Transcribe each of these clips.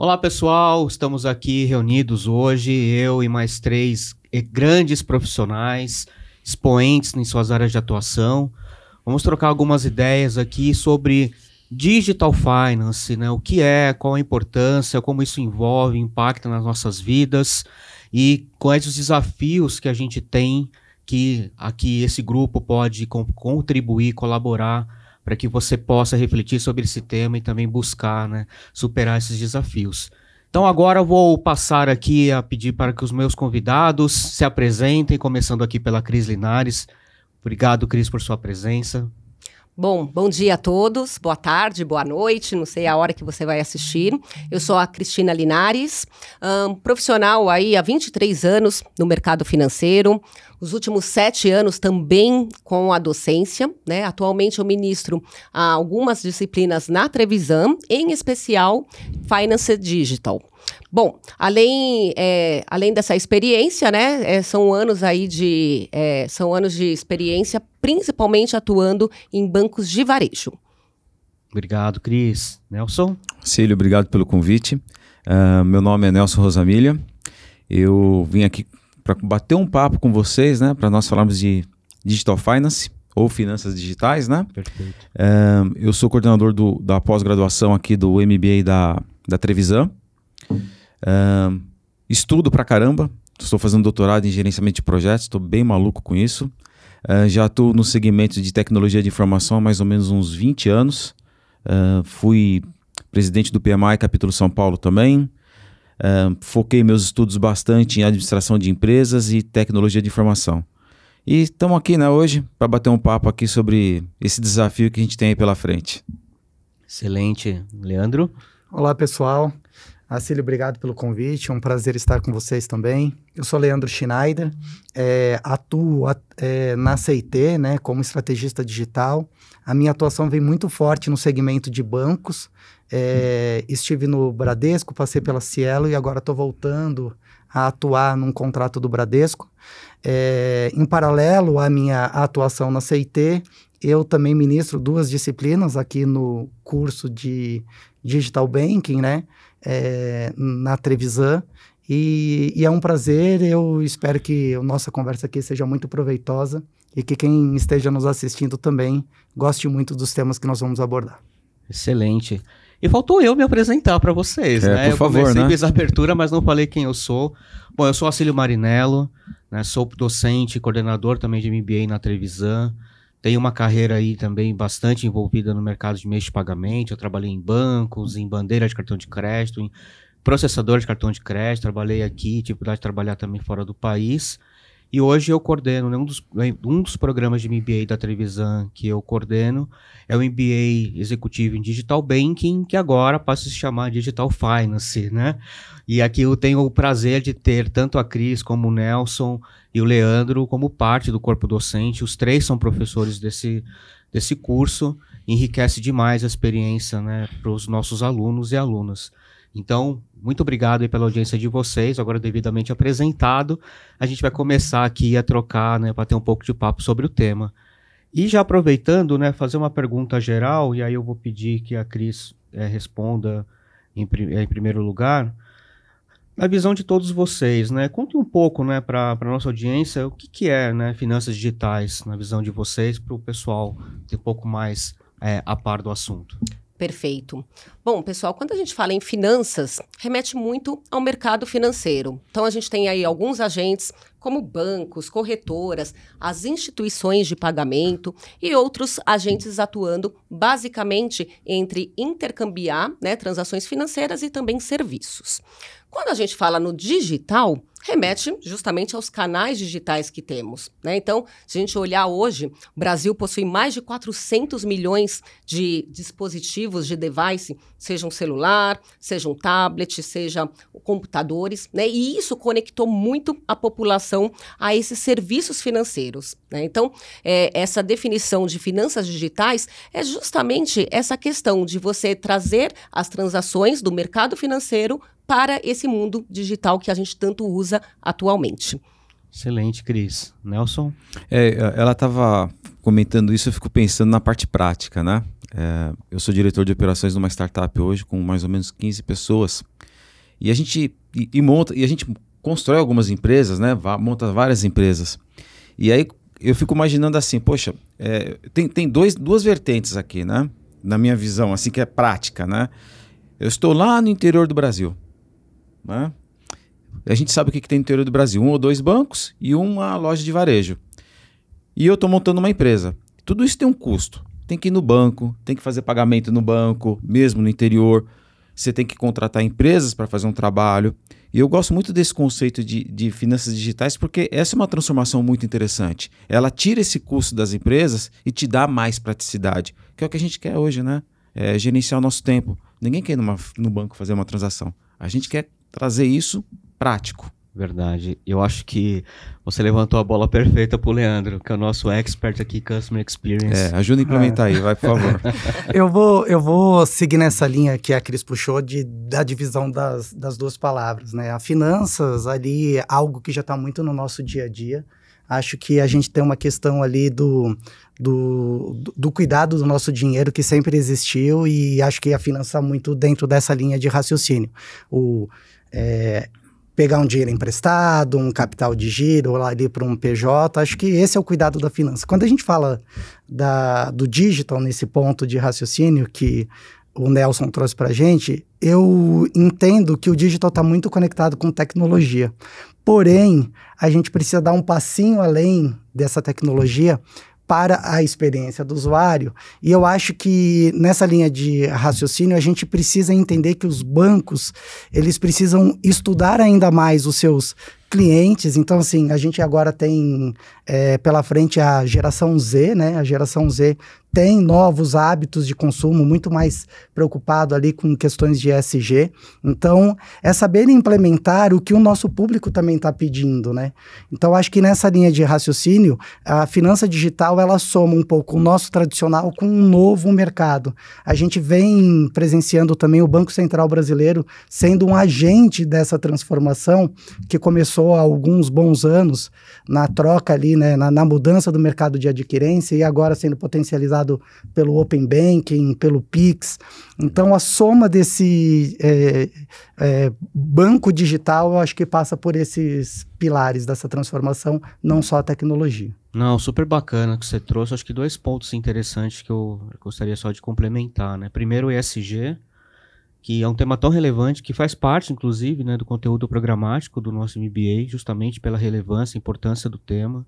Olá pessoal, estamos aqui reunidos hoje, eu e mais três eh, grandes profissionais, expoentes em suas áreas de atuação. Vamos trocar algumas ideias aqui sobre digital finance, né? O que é, qual a importância, como isso envolve, impacta nas nossas vidas e quais os desafios que a gente tem que aqui esse grupo pode contribuir, colaborar para que você possa refletir sobre esse tema e também buscar né, superar esses desafios. Então agora eu vou passar aqui a pedir para que os meus convidados se apresentem, começando aqui pela Cris Linares. Obrigado, Cris, por sua presença. Bom, bom dia a todos, boa tarde, boa noite, não sei a hora que você vai assistir. Eu sou a Cristina Linares, um, profissional aí há 23 anos no mercado financeiro, os últimos sete anos também com a docência. Né? Atualmente eu ministro algumas disciplinas na Trevisan, em especial Finance Digital. Bom, além, é, além dessa experiência, né, é, são anos aí de é, são anos de experiência, principalmente atuando em bancos de varejo. Obrigado, Cris. Nelson? Cílio, obrigado pelo convite. Uh, meu nome é Nelson Rosamilha. Eu vim aqui para bater um papo com vocês, né, para nós falarmos de digital finance ou finanças digitais, né? Perfeito. Uh, eu sou coordenador do, da pós-graduação aqui do MBA da, da Trevisan. Uh, estudo pra caramba. Estou fazendo doutorado em gerenciamento de projetos, estou bem maluco com isso. Uh, já estou no segmento de tecnologia de informação há mais ou menos uns 20 anos. Uh, fui presidente do PMI Capítulo São Paulo também. Uh, foquei meus estudos bastante em administração de empresas e tecnologia de informação. E estamos aqui né, hoje para bater um papo aqui sobre esse desafio que a gente tem aí pela frente. Excelente, Leandro. Olá, pessoal. Assílio, obrigado pelo convite. É um prazer estar com vocês também. Eu sou Leandro Schneider, é, atuo at, é, na CIT né, como estrategista digital. A minha atuação vem muito forte no segmento de bancos. É, estive no Bradesco, passei pela Cielo e agora estou voltando a atuar num contrato do Bradesco. É, em paralelo à minha atuação na CIT, eu também ministro duas disciplinas aqui no curso de Digital Banking, né? é, na Trevisan. E, e, é um prazer, eu espero que a nossa conversa aqui seja muito proveitosa e que quem esteja nos assistindo também goste muito dos temas que nós vamos abordar. Excelente. E faltou eu me apresentar para vocês, é, né? Por eu favor, comecei né? fiz a abertura, mas não falei quem eu sou. Bom, eu sou Acílio Marinello, né? sou docente, coordenador também de MBA na Trevisan tenho uma carreira aí também bastante envolvida no mercado de meios de pagamento. Eu trabalhei em bancos, em bandeira de cartão de crédito, em processador de cartão de crédito. Trabalhei aqui, tive oportunidade de trabalhar também fora do país. E hoje eu coordeno, né, um dos, né, um dos programas de MBA da Trevisan que eu coordeno é o MBA Executivo em Digital Banking, que agora passa a se chamar Digital Finance, né? E aqui eu tenho o prazer de ter tanto a Cris como o Nelson e o Leandro como parte do corpo docente. Os três são professores desse, desse curso. Enriquece demais a experiência né, para os nossos alunos e alunas. Então, muito obrigado pela audiência de vocês. Agora, devidamente apresentado, a gente vai começar aqui a trocar, né, bater um pouco de papo sobre o tema. E já aproveitando, né, fazer uma pergunta geral, e aí eu vou pedir que a Cris é, responda em, eh, em, primeiro lugar. Na visão de todos vocês, né, conte um pouco né, para a nossa audiência o que, que é né, finanças digitais, na visão de vocês, para o pessoal ter um pouco mais é, a par do assunto. Perfeito. Bom, pessoal, quando a gente fala em finanças, remete muito ao mercado financeiro. Então, a gente tem aí alguns agentes, como bancos, corretoras, as instituições de pagamento e outros agentes atuando basicamente entre intercambiar né, transações financeiras e também serviços. Quando a gente fala no digital, remete justamente aos canais digitais que temos. Né? Então, se a gente olhar hoje, o Brasil possui mais de 400 milhões de dispositivos de device, seja um celular, seja um tablet, seja computadores, né? e isso conectou muito a população a esses serviços financeiros. Né? Então, é, essa definição de finanças digitais é justamente essa questão de você trazer as transações do mercado financeiro para esse mundo digital que a gente tanto usa atualmente. Excelente, Cris. Nelson? É, ela estava comentando isso, eu fico pensando na parte prática, né? É, eu sou diretor de operações de uma startup hoje com mais ou menos 15 pessoas. E a gente e, e monta, e a gente constrói algumas empresas, né? Va monta várias empresas. E aí eu fico imaginando assim, poxa, é, tem, tem dois, duas vertentes aqui, né? Na minha visão, assim que é prática, né? Eu estou lá no interior do Brasil né? A gente sabe o que, que tem no interior do Brasil: um ou dois bancos e uma loja de varejo. E eu estou montando uma empresa. Tudo isso tem um custo. Tem que ir no banco, tem que fazer pagamento no banco, mesmo no interior. Você tem que contratar empresas para fazer um trabalho. E eu gosto muito desse conceito de, de finanças digitais porque essa é uma transformação muito interessante. Ela tira esse custo das empresas e te dá mais praticidade, que é o que a gente quer hoje, né? É gerenciar o nosso tempo. Ninguém quer ir numa, no banco fazer uma transação. A gente quer trazer isso prático. Verdade. Eu acho que você levantou a bola perfeita para o Leandro, que é o nosso expert aqui, Customer Experience. É, ajuda a implementar é. aí, vai, por favor. eu, vou, eu vou seguir nessa linha que a Cris puxou de, da divisão das, das duas palavras, né? A finanças ali é algo que já está muito no nosso dia a dia. Acho que a gente tem uma questão ali do, do, do cuidado do nosso dinheiro que sempre existiu e acho que a finança tá muito dentro dessa linha de raciocínio. O é, pegar um dinheiro emprestado, um capital de giro, lá ali para um PJ. Acho que esse é o cuidado da finança. Quando a gente fala da, do digital nesse ponto de raciocínio que o Nelson trouxe para a gente, eu entendo que o digital está muito conectado com tecnologia. Porém, a gente precisa dar um passinho além dessa tecnologia para a experiência do usuário. E eu acho que nessa linha de raciocínio a gente precisa entender que os bancos, eles precisam estudar ainda mais os seus clientes. Então, assim, a gente agora tem é, pela frente a geração Z, né? A geração Z tem novos hábitos de consumo, muito mais preocupado ali com questões de ESG. Então, é saber implementar o que o nosso público também está pedindo, né? Então, acho que nessa linha de raciocínio, a finança digital, ela soma um pouco o nosso tradicional com um novo mercado. A gente vem presenciando também o Banco Central Brasileiro sendo um agente dessa transformação que começou há alguns bons anos na troca ali né, na, na, mudança do mercado de adquirência e agora sendo potencializado pelo Open Banking, pelo Pix. Então, a soma desse é, é, banco digital, eu acho que passa por esses pilares dessa transformação, não só a tecnologia. Não, super bacana que você trouxe. Acho que dois pontos interessantes que eu gostaria só de complementar. Né? Primeiro, o ESG, que é um tema tão relevante que faz parte, inclusive, né, do conteúdo programático do nosso MBA, justamente pela relevância e importância do tema.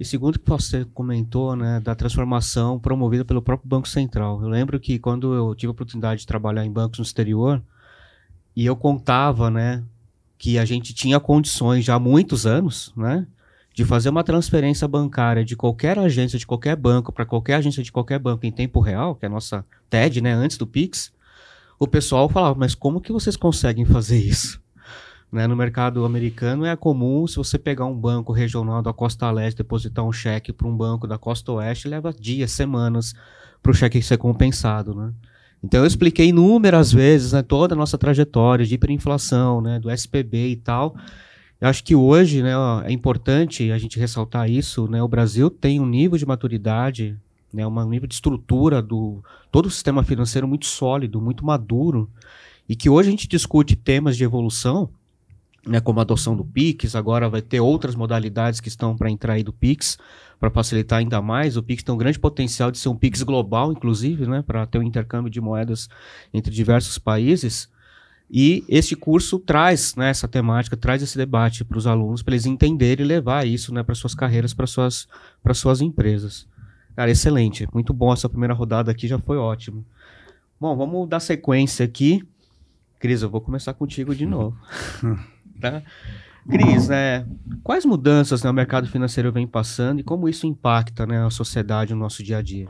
E segundo que você comentou, né, da transformação promovida pelo próprio Banco Central. Eu lembro que quando eu tive a oportunidade de trabalhar em bancos no exterior, e eu contava, né, que a gente tinha condições já há muitos anos, né, de fazer uma transferência bancária de qualquer agência de qualquer banco para qualquer agência de qualquer banco em tempo real, que é a nossa TED, né, antes do Pix. O pessoal falava: "Mas como que vocês conseguem fazer isso?" Né? No mercado americano é comum, se você pegar um banco regional da costa leste, depositar um cheque para um banco da costa oeste, leva dias, semanas para o cheque ser compensado. Né? Então eu expliquei inúmeras vezes né, toda a nossa trajetória de hiperinflação, né, do SPB e tal. Eu acho que hoje né, é importante a gente ressaltar isso. Né, o Brasil tem um nível de maturidade, né, um nível de estrutura do todo o sistema financeiro muito sólido, muito maduro, e que hoje a gente discute temas de evolução né, como a adoção do Pix, agora vai ter outras modalidades que estão para entrar aí do Pix, para facilitar ainda mais. O Pix tem um grande potencial de ser um Pix global, inclusive, né, para ter um intercâmbio de moedas entre diversos países. E este curso traz né, essa temática, traz esse debate para os alunos, para eles entenderem e levar isso né, para suas carreiras, para suas, suas empresas. Cara, excelente. Muito bom essa primeira rodada aqui, já foi ótimo. Bom, vamos dar sequência aqui. Cris, eu vou começar contigo de novo. Tá? Cris, né, quais mudanças né, o mercado financeiro vem passando e como isso impacta né, a sociedade no nosso dia a dia?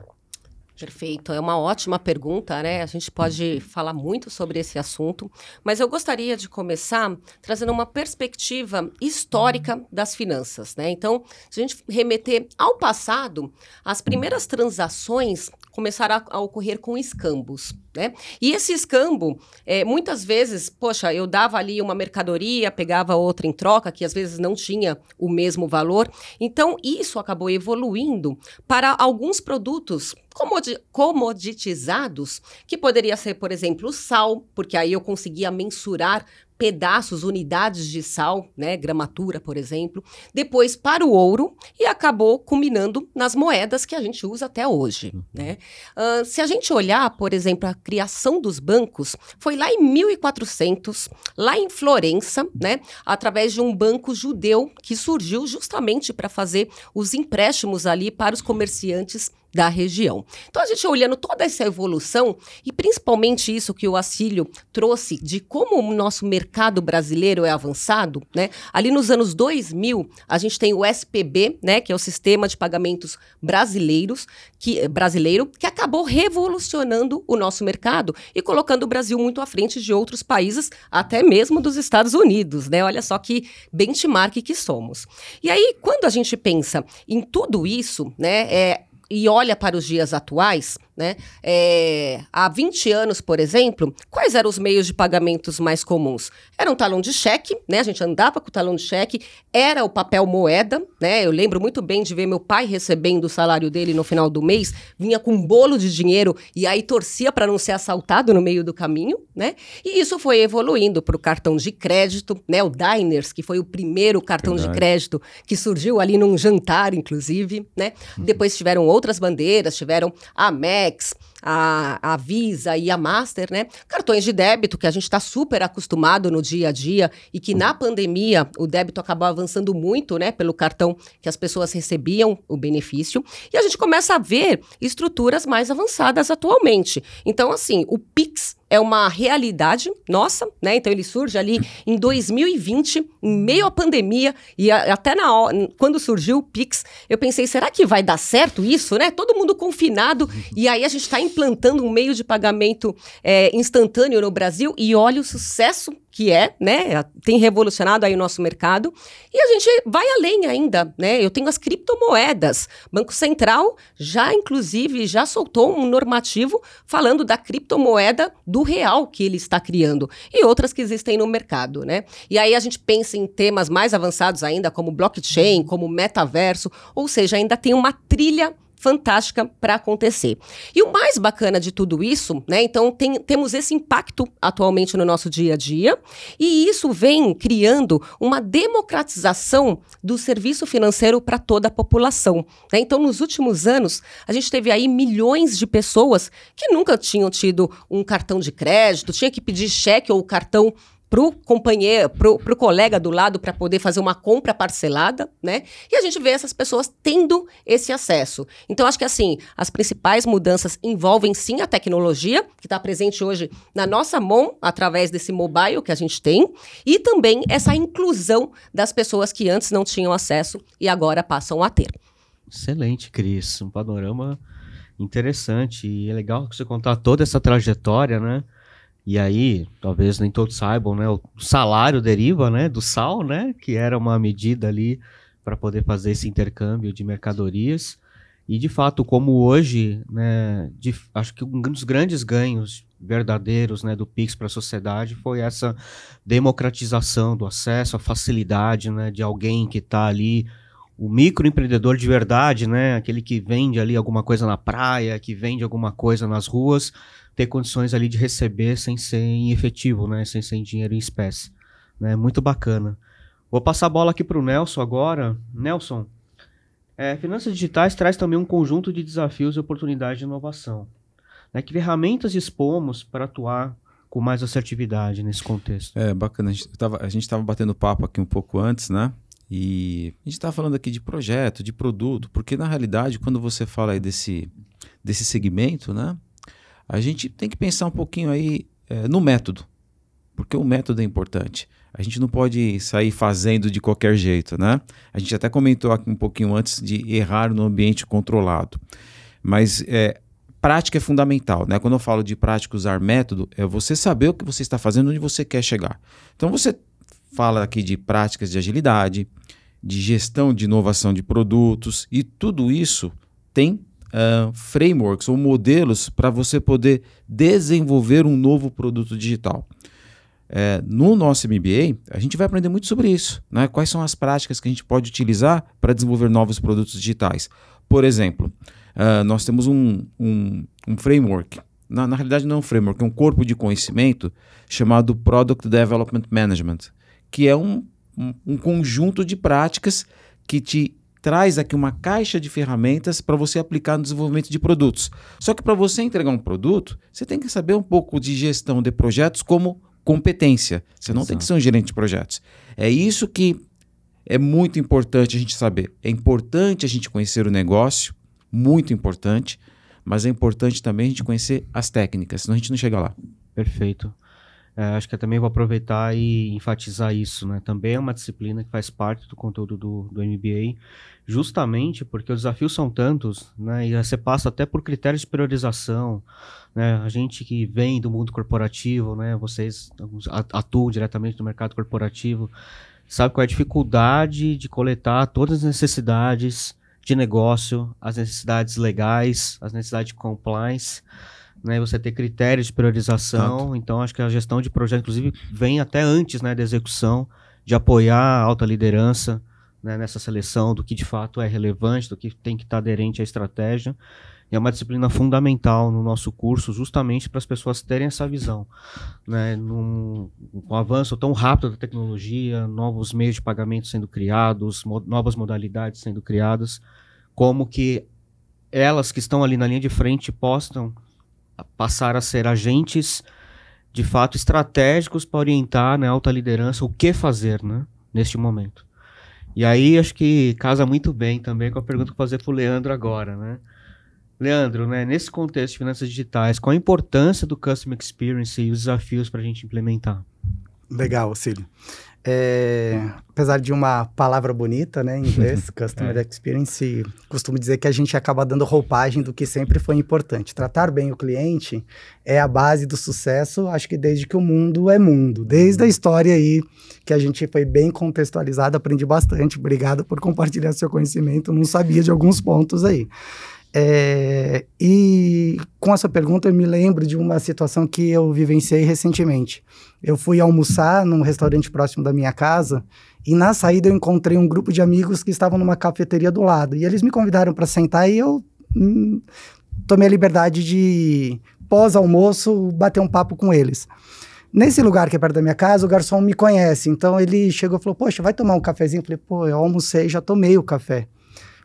Perfeito, é uma ótima pergunta, né? A gente pode falar muito sobre esse assunto, mas eu gostaria de começar trazendo uma perspectiva histórica das finanças, né? Então, se a gente remeter ao passado, as primeiras transações começaram a, a ocorrer com escambos, né? E esse escambo, é, muitas vezes, poxa, eu dava ali uma mercadoria, pegava outra em troca, que às vezes não tinha o mesmo valor. Então, isso acabou evoluindo para alguns produtos comodi comoditizados, que poderia ser, por exemplo, o sal, porque aí eu conseguia mensurar pedaços, unidades de sal, né, gramatura, por exemplo, depois para o ouro e acabou culminando nas moedas que a gente usa até hoje. Uhum. Né? Uh, se a gente olhar, por exemplo, a criação dos bancos, foi lá em 1400, lá em Florença, né, através de um banco judeu que surgiu justamente para fazer os empréstimos ali para os comerciantes da região. Então a gente olhando toda essa evolução e principalmente isso que o Assílio trouxe de como o nosso mercado brasileiro é avançado, né? Ali nos anos 2000, a gente tem o SPB, né, que é o Sistema de Pagamentos Brasileiros, que brasileiro, que acabou revolucionando o nosso mercado e colocando o Brasil muito à frente de outros países, até mesmo dos Estados Unidos, né? Olha só que benchmark que somos. E aí, quando a gente pensa em tudo isso, né, é e olha para os dias atuais, né? É, há 20 anos, por exemplo, quais eram os meios de pagamentos mais comuns? Era um talão de cheque, né? A gente andava com o talão de cheque, era o papel moeda, né? Eu lembro muito bem de ver meu pai recebendo o salário dele no final do mês, vinha com um bolo de dinheiro e aí torcia para não ser assaltado no meio do caminho, né? E isso foi evoluindo para o cartão de crédito, né? O Diners, que foi o primeiro cartão Verdade. de crédito que surgiu ali num jantar, inclusive, né? Uhum. Depois tiveram outros outras bandeiras, tiveram a Max, a, a Visa e a Master, né? Cartões de débito que a gente está super acostumado no dia a dia e que na pandemia o débito acabou avançando muito, né? Pelo cartão que as pessoas recebiam o benefício. E a gente começa a ver estruturas mais avançadas atualmente. Então, assim, o Pix é uma realidade nossa, né? Então ele surge ali em 2020, em meio à pandemia, e a, até na quando surgiu o Pix, eu pensei, será que vai dar certo isso, né? Todo mundo confinado, e aí a gente está implantando um meio de pagamento é, instantâneo no Brasil, e olha o sucesso que é, né, tem revolucionado aí o nosso mercado. E a gente vai além ainda, né? Eu tenho as criptomoedas. Banco Central já inclusive já soltou um normativo falando da criptomoeda do real que ele está criando e outras que existem no mercado, né? E aí a gente pensa em temas mais avançados ainda como blockchain, como metaverso, ou seja, ainda tem uma trilha fantástica para acontecer. E o mais bacana de tudo isso, né? Então tem, temos esse impacto atualmente no nosso dia a dia, e isso vem criando uma democratização do serviço financeiro para toda a população. Né? Então, nos últimos anos, a gente teve aí milhões de pessoas que nunca tinham tido um cartão de crédito, tinha que pedir cheque ou cartão pro companheiro, pro, o colega do lado para poder fazer uma compra parcelada, né? E a gente vê essas pessoas tendo esse acesso. Então acho que assim, as principais mudanças envolvem sim a tecnologia, que está presente hoje na nossa mão através desse mobile que a gente tem, e também essa inclusão das pessoas que antes não tinham acesso e agora passam a ter. Excelente, Cris. Um panorama interessante e é legal você contar toda essa trajetória, né? E aí, talvez nem todos saibam, né? O salário deriva, né, do sal, né, que era uma medida ali para poder fazer esse intercâmbio de mercadorias. E de fato, como hoje, né, de, acho que um dos grandes ganhos verdadeiros, né, do Pix para a sociedade foi essa democratização do acesso, a facilidade, né, de alguém que está ali o microempreendedor de verdade, né? Aquele que vende ali alguma coisa na praia, que vende alguma coisa nas ruas, ter condições ali de receber sem ser em efetivo, né? Sem ser em dinheiro em espécie. Né? Muito bacana. Vou passar a bola aqui para o Nelson agora. Nelson, é, finanças digitais traz também um conjunto de desafios e oportunidades de inovação. Né? Que ferramentas expomos para atuar com mais assertividade nesse contexto? É, bacana. A gente estava batendo papo aqui um pouco antes, né? E a gente estava falando aqui de projeto, de produto, porque na realidade, quando você fala aí desse, desse segmento, né? a gente tem que pensar um pouquinho aí é, no método, porque o método é importante. A gente não pode sair fazendo de qualquer jeito, né? A gente até comentou aqui um pouquinho antes de errar no ambiente controlado. Mas é, prática é fundamental, né? Quando eu falo de prática usar método, é você saber o que você está fazendo, onde você quer chegar. Então você fala aqui de práticas de agilidade, de gestão de inovação de produtos e tudo isso tem uh, frameworks ou modelos para você poder desenvolver um novo produto digital. É, no nosso MBA, a gente vai aprender muito sobre isso. Né? Quais são as práticas que a gente pode utilizar para desenvolver novos produtos digitais? Por exemplo, uh, nós temos um, um, um framework. Na, na, realidade, não é um framework, é um corpo de conhecimento chamado Product Development Management, que é um, um, um conjunto de práticas que te traz aqui uma caixa de ferramentas para você aplicar no desenvolvimento de produtos. Só que para você entregar um produto, você tem que saber um pouco de gestão de projetos como competência. Você não Exato. tem que ser um gerente de projetos. É isso que é muito importante a gente saber. É importante a gente conhecer o negócio, muito importante, mas é importante também a gente conhecer as técnicas, senão a gente não chega lá. Perfeito. É, acho que eu também vou aproveitar e enfatizar isso, né? Também é uma disciplina que faz parte do conteúdo do, do MBA, justamente porque os desafios são tantos, né? E você passa até por critérios de priorização, né? A gente que vem do mundo corporativo, né? Vocês atuam diretamente no mercado corporativo, sabe qual é a dificuldade de coletar todas as necessidades de negócio, as necessidades legais, as necessidades de compliance né, você ter critérios de priorização. Tanto. Então, acho que a gestão de projeto, inclusive, vem até antes né, da execução, de apoiar a alta liderança né, nessa seleção do que de fato é relevante, do que tem que estar aderente à estratégia. E é uma disciplina fundamental no nosso curso, justamente para as pessoas terem essa visão. Né? Num, avanço tão rápido da tecnologia, novos meios de pagamento sendo criados, mo novas modalidades sendo criadas, como que elas que estão ali na linha de frente postam passar a ser agentes de fato estratégicos para orientar né, a alta liderança o que fazer né, neste momento. E aí acho que casa muito bem também com a pergunta que eu vou fazer para o Leandro agora. Né? Leandro, né, nesse contexto de finanças digitais, qual a importância do Customer Experience e os desafios para a gente implementar? Legal, Cílio. É, apesar de uma palavra bonita, né, em inglês, é. customer é. experience, costumo dizer que a gente acaba dando roupagem do que sempre foi importante. Tratar bem o cliente é a base do sucesso, acho que desde que o mundo é mundo, desde a uhum. história aí que a gente foi bem contextualizado, aprendi bastante. Obrigado por compartilhar seu conhecimento, não sabia de alguns pontos aí. É, e com essa pergunta eu me lembro de uma situação que eu vivenciei recentemente eu fui almoçar num restaurante próximo da minha casa e na saída eu encontrei um grupo de amigos que estavam numa cafeteria do lado. E eles me convidaram para sentar e eu hum, tomei a liberdade de, pós-almoço, bater um papo com eles. Nesse lugar que é perto da minha casa, o garçom me conhece. Então ele chegou e falou: Poxa, vai tomar um cafezinho? Eu falei: Pô, eu almocei, já tomei o café.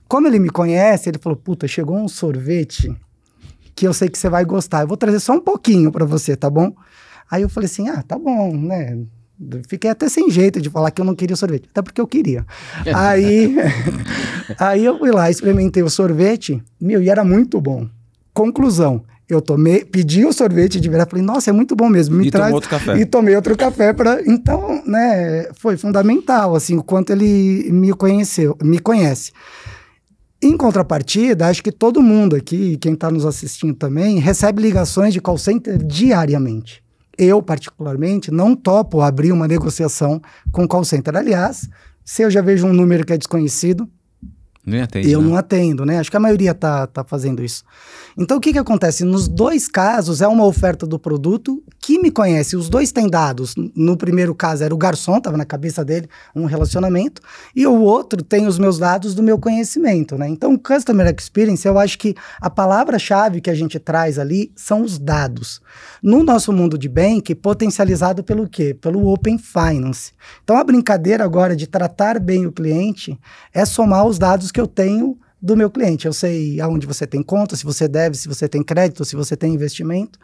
Como ele me conhece, ele falou: Puta, chegou um sorvete que eu sei que você vai gostar. Eu vou trazer só um pouquinho para você, tá bom? Aí eu falei assim: ah, tá bom, né? Fiquei até sem jeito de falar que eu não queria o sorvete, até porque eu queria. aí, aí eu fui lá, experimentei o sorvete, meu, e era muito bom. Conclusão, eu tomei, pedi o sorvete de verdade, falei, nossa, é muito bom mesmo. Me e traz, outro café. E tomei outro café para, então, né, foi fundamental assim o quanto ele me conheceu, me conhece. Em contrapartida, acho que todo mundo aqui, quem está nos assistindo também, recebe ligações de call center diariamente eu, particularmente, não topo abrir uma negociação com o call center. Aliás, se eu já vejo um número que é desconhecido, não atende, eu né? não atendo, né? Acho que a maioria tá, tá fazendo isso. Então, o que, que acontece? Nos dois casos, é uma oferta do produto que me conhece, os dois têm dados. No primeiro caso era o garçom, estava na cabeça dele, um relacionamento, e o outro tem os meus dados do meu conhecimento, né? Então, customer experience, eu acho que a palavra-chave que a gente traz ali são os dados. No nosso mundo de bank, potencializado pelo quê? Pelo open finance. Então, a brincadeira agora de tratar bem o cliente é somar os dados que eu tenho do meu cliente. Eu sei aonde você tem conta, se você deve, se você tem crédito, se você tem investimento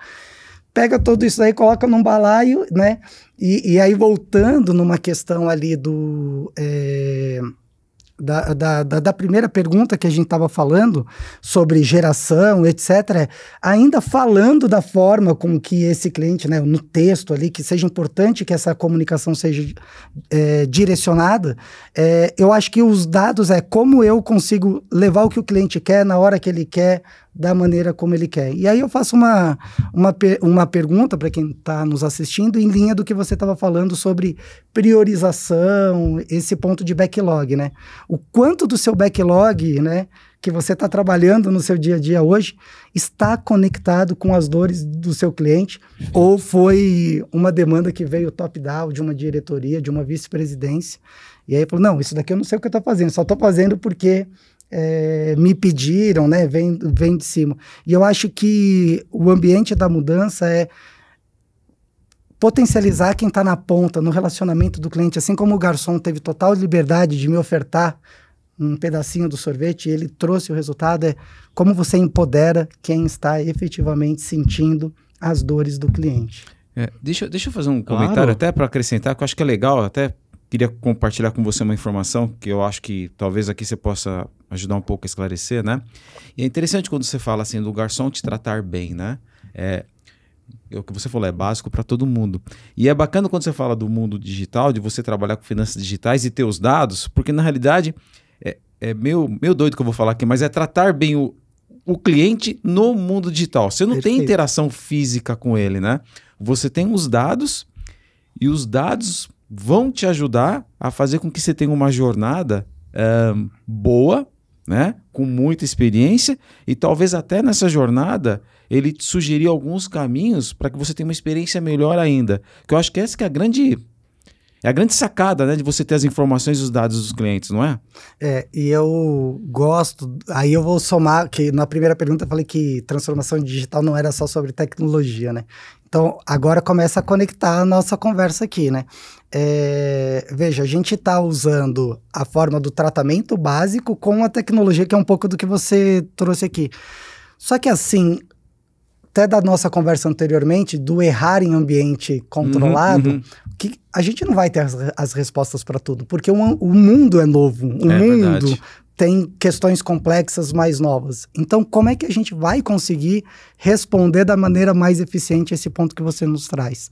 pega tudo isso aí, coloca num balaio, né? E, e aí, voltando numa questão ali do. É, da, da, da, primeira pergunta que a gente estava falando sobre geração, etc., é, ainda falando da forma com que esse cliente, né, no texto ali, que seja importante que essa comunicação seja é, direcionada, é, eu acho que os dados é como eu consigo levar o que o cliente quer na hora que ele quer, da maneira como ele quer. E aí eu faço uma, uma, uma pergunta para quem está nos assistindo, em linha do que você estava falando sobre priorização, esse ponto de backlog, né? O quanto do seu backlog, né, que você está trabalhando no seu dia a dia hoje, está conectado com as dores do seu cliente, ou foi uma demanda que veio top-down de uma diretoria, de uma vice-presidência, e aí falou, não, isso daqui eu não sei o que eu estou fazendo, só estou fazendo porque é, me pediram, né? Vem, vem de cima. E eu acho que o ambiente da mudança é potencializar quem está na ponta, no relacionamento do cliente. Assim como o garçom teve total liberdade de me ofertar um pedacinho do sorvete, ele trouxe o resultado, é como você empodera quem está efetivamente sentindo as dores do cliente. É, deixa, deixa eu fazer um claro. comentário até para acrescentar, que eu acho que é legal, até queria compartilhar com você uma informação que eu acho que talvez aqui você possa ajudar um pouco a esclarecer, né? E é interessante quando você fala assim do garçom te tratar bem, né? É, é o que você falou é básico para todo mundo. E é bacana quando você fala do mundo digital, de você trabalhar com finanças digitais e ter os dados, porque na realidade é, é meio, meio doido que eu vou falar aqui, mas é tratar bem o, o cliente no mundo digital. Você não Perfeito. tem interação física com ele, né? Você tem os dados e os dados vão te ajudar a fazer com que você tenha uma jornada um, eh, boa né? com muita experiência, e talvez até nessa jornada ele te sugerir alguns caminhos para que você tenha uma experiência melhor ainda. Que eu acho que essa que é a grande é a grande sacada, né, de você ter as informações e os dados dos clientes, não é? É, e eu gosto, aí eu vou somar, que na primeira pergunta eu falei que transformação digital não era só sobre tecnologia, né? Então, agora começa a conectar a nossa conversa aqui, né? É, veja, a gente está usando a forma do tratamento básico com a tecnologia, que é um pouco do que você trouxe aqui. Só que assim, até da nossa conversa anteriormente, do errar em ambiente uhum, controlado, uhum, uhum. que a gente não vai ter as, as respostas para tudo, porque o, o mundo é novo, o é mundo verdade tem questões complexas mais novas. Então, como é que a gente vai conseguir responder da maneira mais eficiente esse ponto que você nos traz?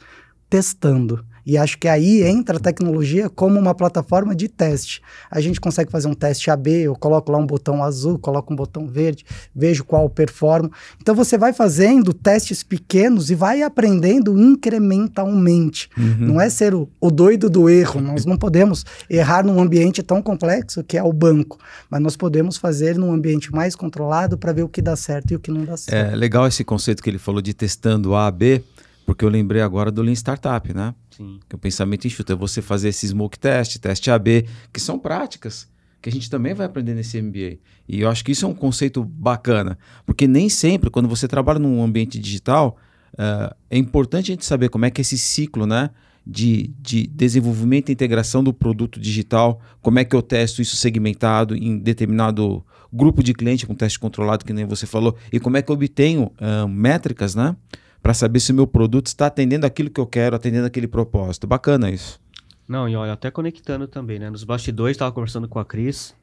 Testando. E acho que aí entra a tecnologia como uma plataforma de teste. A gente consegue fazer um teste AB, eu coloco lá um botão azul, coloco um botão verde, vejo qual performa. Então você vai fazendo testes pequenos e vai aprendendo incrementalmente. Uhum. Não é ser o, o doido do erro. Nós não podemos errar num ambiente tão complexo que é o banco, mas nós podemos fazer num ambiente mais controlado para ver o que dá certo e o que não dá certo. É legal esse conceito que ele falou de testando A, B, porque eu lembrei agora do Lean Startup, né? Sim. Que é o pensamento enxuto é você fazer esse smoke test, teste AB, que são práticas que a gente também vai aprender nesse MBA. E eu acho que isso é um conceito bacana, porque nem sempre, quando você trabalha num ambiente digital, uh, é importante a gente saber como é que é esse ciclo né, de, de desenvolvimento e integração do produto digital, como é que eu testo isso segmentado em determinado grupo de cliente com teste controlado, que nem você falou, e como é que eu obtenho uh, métricas, né? para saber se o meu produto está atendendo aquilo que eu quero, atendendo aquele propósito. Bacana isso. Não, e olha, até conectando também, né? Nos bastidores, estava conversando com a Cris,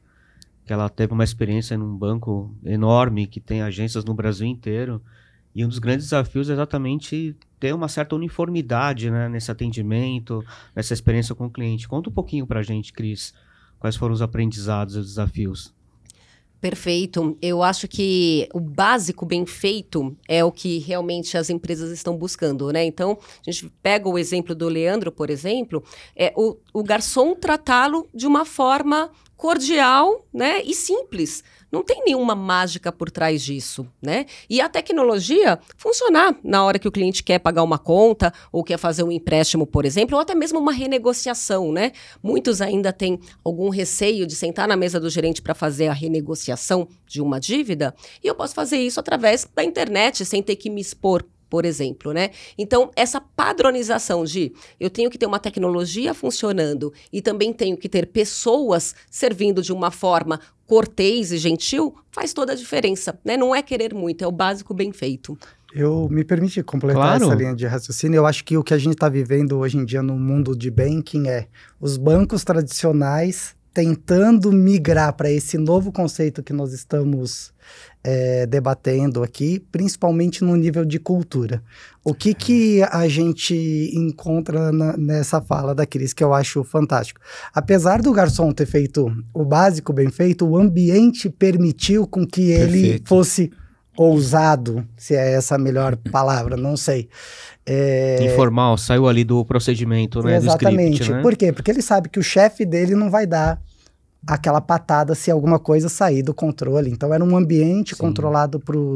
que ela teve uma experiência num banco enorme, que tem agências no Brasil inteiro. E um dos grandes desafios é exatamente ter uma certa uniformidade né, nesse atendimento, nessa experiência com o cliente. Conta um pouquinho para a gente, Cris, quais foram os aprendizados e os desafios. Perfeito. Eu acho que o básico bem feito é o que realmente as empresas estão buscando, né? Então, a gente pega o exemplo do Leandro, por exemplo, é o, o garçom tratá-lo de uma forma cordial, né, e simples não tem nenhuma mágica por trás disso, né? E a tecnologia funcionar na hora que o cliente quer pagar uma conta ou quer fazer um empréstimo, por exemplo, ou até mesmo uma renegociação, né? Muitos ainda têm algum receio de sentar na mesa do gerente para fazer a renegociação de uma dívida, e eu posso fazer isso através da internet sem ter que me expor por exemplo, né? Então, essa padronização de eu tenho que ter uma tecnologia funcionando e também tenho que ter pessoas servindo de uma forma cortês e gentil, faz toda a diferença, né? Não é querer muito, é o básico bem feito. Eu me permite completar claro. essa linha de raciocínio. Eu acho que o que a gente está vivendo hoje em dia no mundo de banking é os bancos tradicionais tentando migrar para esse novo conceito que nós estamos é, debatendo aqui, principalmente no nível de cultura. O que, que a gente encontra na, nessa fala da Cris, que eu acho fantástico. Apesar do garçom ter feito o básico bem feito, o ambiente permitiu com que ele fosse ousado, se é essa a melhor palavra, não sei. É... Informal, saiu ali do procedimento, né? Exatamente. Do script, né? Por quê? Porque ele sabe que o chefe dele não vai dar aquela patada se alguma coisa sair do controle. Então era um ambiente Sim. controlado para o,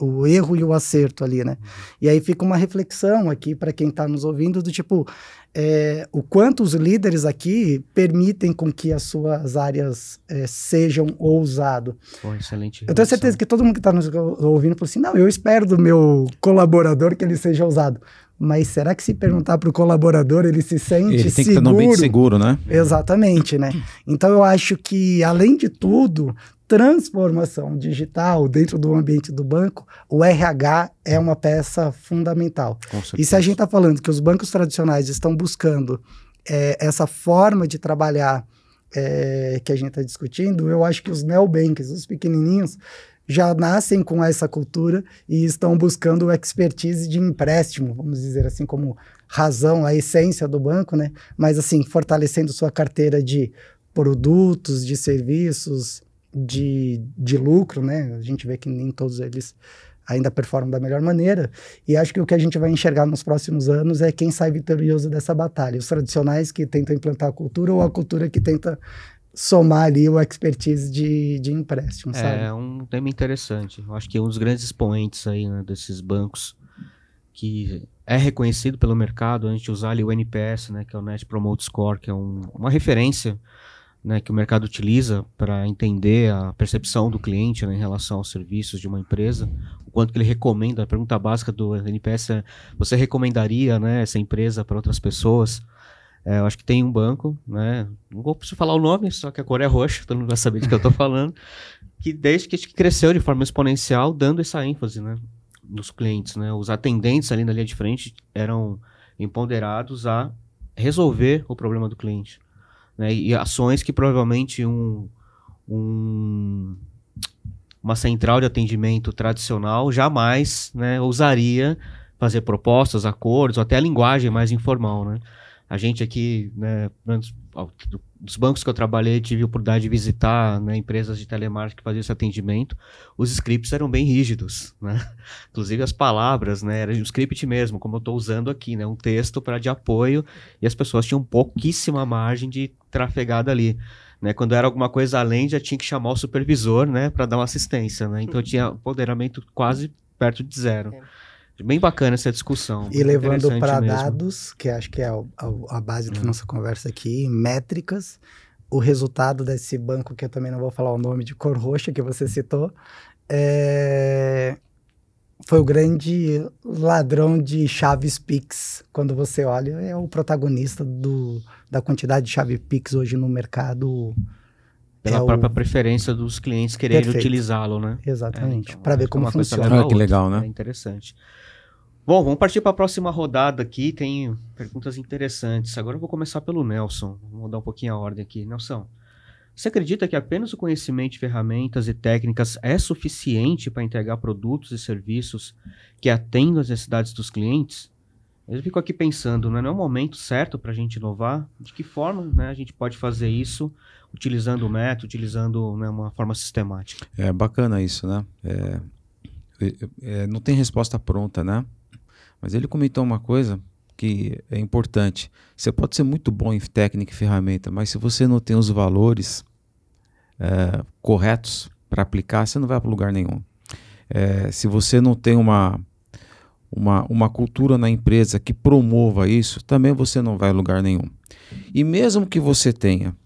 o erro e o acerto ali, né? E aí fica uma reflexão aqui para quem está nos ouvindo do tipo, é, o quanto os líderes aqui permitem com que as suas áreas é, sejam ousado. excelente. Eu tenho certeza que todo mundo que está nos ouvindo falou assim, não, eu espero do meu colaborador que ele seja ousado. Mas será que se perguntar para o colaborador, ele se sente ele tem seguro? Que estar no ambiente seguro, né? Exatamente, né? Então eu acho que, além de tudo, transformação digital dentro do ambiente do banco, o RH é uma peça fundamental. E se a gente está falando que os bancos tradicionais estão buscando é, essa forma de trabalhar é, que a gente está discutindo, eu acho que os neobanks, os pequenininhos, já nascem com essa cultura e estão buscando expertise de empréstimo, vamos dizer assim, como razão, a essência do banco, né? Mas assim, fortalecendo sua carteira de produtos, de serviços, de, de lucro, né? A gente vê que nem todos eles ainda performam da melhor maneira. E acho que o que a gente vai enxergar nos próximos anos é quem sai vitorioso dessa batalha: os tradicionais que tentam implantar a cultura ou a cultura que tenta somar ali o expertise de, de empréstimo. É um tema interessante. Eu acho que é um dos grandes expoentes aí né, desses bancos que é reconhecido pelo mercado, a gente usar ali o NPS, né, que é o Net Promote Score, que é um, uma referência né, que o mercado utiliza para entender a percepção do cliente né, em relação aos serviços de uma empresa, o quanto que ele recomenda. A pergunta básica do NPS é: você recomendaria né, essa empresa para outras pessoas? É, eu acho que tem um banco, né, não vou precisar falar o nome, só que a cor é roxa, todo mundo vai saber de que eu estou falando, que desde que cresceu de forma exponencial, dando essa ênfase né, nos clientes. Né, os atendentes ali na linha de frente eram empoderados a resolver o problema do cliente né? E ações que provavelmente um, um, uma central de atendimento tradicional jamais né, ousaria fazer propostas, acordos, ou até a linguagem mais informal, né? A gente aqui, né, dos bancos que eu trabalhei, tive a oportunidade de visitar né, empresas de telemarketing que faziam esse atendimento, os scripts eram bem rígidos, né? Inclusive as palavras, né? Era um script mesmo, como eu estou usando aqui, né? Um texto para de apoio e as pessoas tinham pouquíssima margem de trafegada ali. Né, quando era alguma coisa além, já tinha que chamar o supervisor, né, para dar uma assistência, né? Então tinha empoderamento quase perto de zero. É. Bem bacana essa discussão. E levando para dados, que acho que é a, a, a base da hum. nossa conversa aqui, métricas, o resultado desse banco, que eu também não vou falar o nome, de cor roxa que você citou, é... foi o grande ladrão de chaves Pix. Quando você olha, é o protagonista do, da quantidade de chave Pix hoje no mercado. Pela é própria o... preferência dos clientes quererem utilizá-lo, né? Exatamente. É, então, para ver é como funciona. Olha ah, que legal, né? É interessante. Bom, vamos partir para a próxima rodada aqui. Tem perguntas interessantes. Agora eu vou começar pelo Nelson. Vou mudar um pouquinho a ordem aqui. Nelson, você acredita que apenas o conhecimento de ferramentas e técnicas é suficiente para entregar produtos e serviços que atendam às necessidades dos clientes? Eu fico aqui pensando, né? não é o momento certo para a gente inovar? De que forma né, a gente pode fazer isso utilizando o método, utilizando né, uma forma sistemática? É bacana isso, né? É, é, é não tem resposta pronta, né? Mas ele comentou uma coisa que é importante. Você pode ser muito bom em técnica e ferramenta, mas se você não tem os valores é, corretos para aplicar, você não vai para lugar nenhum. É, se você não tem uma, uma, uma cultura na empresa que promova isso, também você não vai a lugar nenhum. E mesmo que você tenha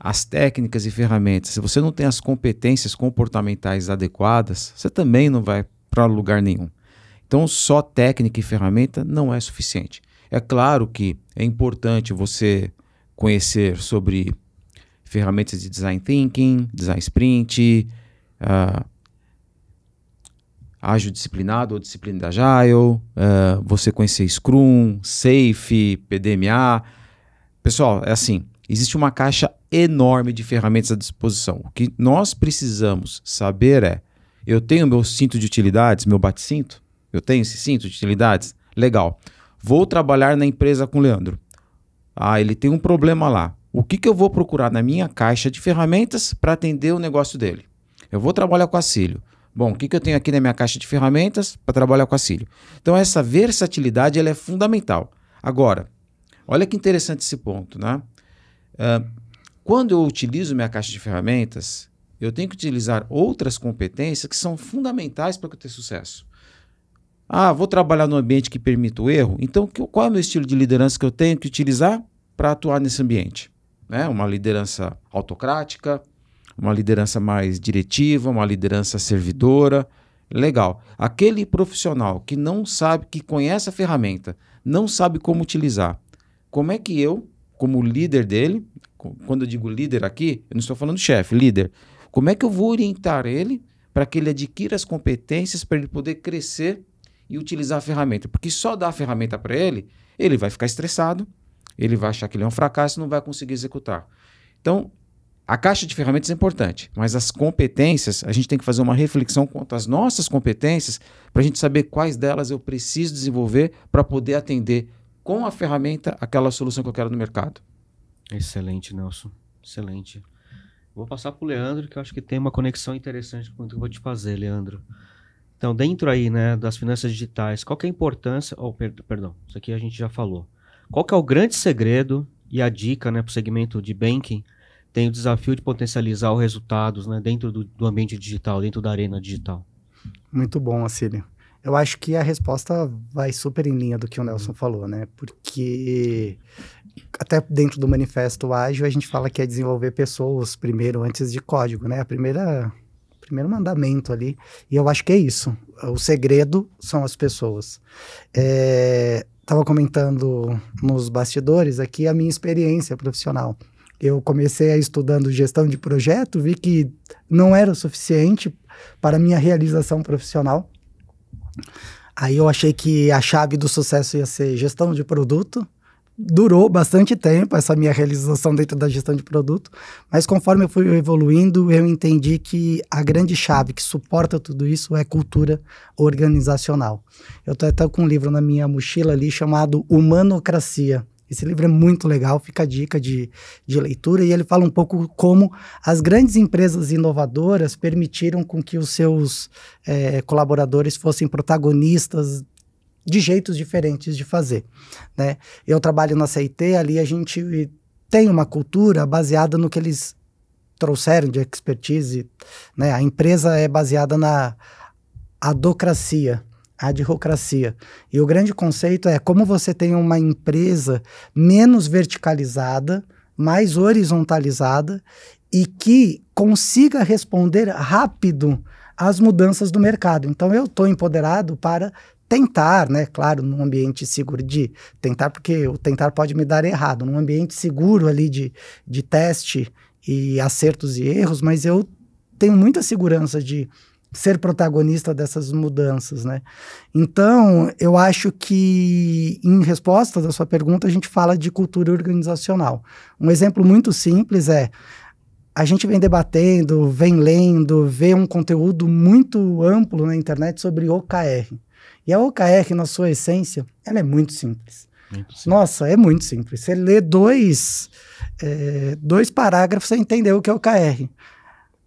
as técnicas e ferramentas, se você não tem as competências comportamentais adequadas, você também não vai para lugar nenhum. Então, só técnica e ferramenta não é suficiente. É claro que é importante você conhecer sobre ferramentas de design thinking, design sprint, uh, ágil disciplinado ou disciplina da Agile, uh, você conhecer Scrum, Safe, PDMA. Pessoal, é assim, existe uma caixa enorme de ferramentas à disposição. O que nós precisamos saber é, eu tenho meu cinto de utilidades, meu bate-cinto? Eu tenho esse cinto de utilidades? Legal. Vou trabalhar na empresa com o Leandro. Ah, ele tem um problema lá. O que, que eu vou procurar na minha caixa de ferramentas para atender o negócio dele? Eu vou trabalhar com Acílio. Bom, o que, que eu tenho aqui na minha caixa de ferramentas para trabalhar com Acílio? Então, essa versatilidade ela é fundamental. Agora, olha que interessante esse ponto, né? Uh, quando eu utilizo minha caixa de ferramentas, eu tenho que utilizar outras competências que são fundamentais para eu ter sucesso. Ah, vou trabalhar num ambiente que permita o erro. Então, qual é o meu estilo de liderança que eu tenho que utilizar para atuar nesse ambiente? Né? Uma liderança autocrática, uma liderança mais diretiva, uma liderança servidora. Legal. Aquele profissional que não sabe, que conhece a ferramenta, não sabe como utilizar, como é que eu, como líder dele, quando eu digo líder aqui, eu não estou falando chefe, líder, como é que eu vou orientar ele para que ele adquira as competências para ele poder crescer e utilizar a ferramenta. Porque só dar a ferramenta para ele, ele vai ficar estressado, ele vai achar que ele é um fracasso e não vai conseguir executar. Então, a caixa de ferramentas é importante, mas as competências, a gente tem que fazer uma reflexão quanto às nossas competências para a gente saber quais delas eu preciso desenvolver para poder atender com a ferramenta aquela solução que eu quero no mercado. Excelente, Nelson. Excelente. Vou passar para o Leandro, que eu acho que tem uma conexão interessante com o que eu vou te fazer, Leandro. Então, dentro aí, né, das finanças digitais, qual que é a importância... Oh, perdão, isso aqui a gente já falou. Qual que é o grande segredo e a dica né, para o segmento de banking tem o desafio de potencializar os resultados né, dentro do, do, ambiente digital, dentro da arena digital? Muito bom, Assílio. Eu acho que a resposta vai super em linha do que o Nelson falou, né? Porque até dentro do manifesto ágil a gente fala que é desenvolver pessoas primeiro antes de código, né? A primeira primeiro mandamento ali. E eu acho que é isso. O segredo são as pessoas. Estava é, comentando nos bastidores aqui a minha experiência profissional. Eu comecei a estudando gestão de projeto, vi que não era o suficiente para minha realização profissional. Aí eu achei que a chave do sucesso ia ser gestão de produto durou bastante tempo essa minha realização dentro da gestão de produto, mas conforme eu fui evoluindo, eu entendi que a grande chave que suporta tudo isso é cultura organizacional. Eu estou até com um livro na minha mochila ali chamado Humanocracia. Esse livro é muito legal, fica a dica de, de leitura, e ele fala um pouco como as grandes empresas inovadoras permitiram com que os seus é, colaboradores fossem protagonistas de jeitos diferentes de fazer, né? Eu trabalho na CIT, ali a gente tem uma cultura baseada no que eles trouxeram de expertise, né? A empresa é baseada na adocracia, adrocracia. E o grande conceito é como você tem uma empresa menos verticalizada, mais horizontalizada e que consiga responder rápido às mudanças do mercado. Então eu estou empoderado para tentar, né? Claro, num ambiente seguro de tentar, porque o tentar pode me dar errado, num ambiente seguro ali de, de teste e acertos e erros, mas eu tenho muita segurança de ser protagonista dessas mudanças, né? Então, eu acho que em resposta da sua pergunta, a gente fala de cultura organizacional. Um exemplo muito simples é a gente vem debatendo, vem lendo, vê um conteúdo muito amplo na internet sobre OKR. E a OKR, na sua essência, ela é muito simples. Muito simples. Nossa, é muito simples. Você lê dois, é, dois parágrafos, você entendeu o que é OKR.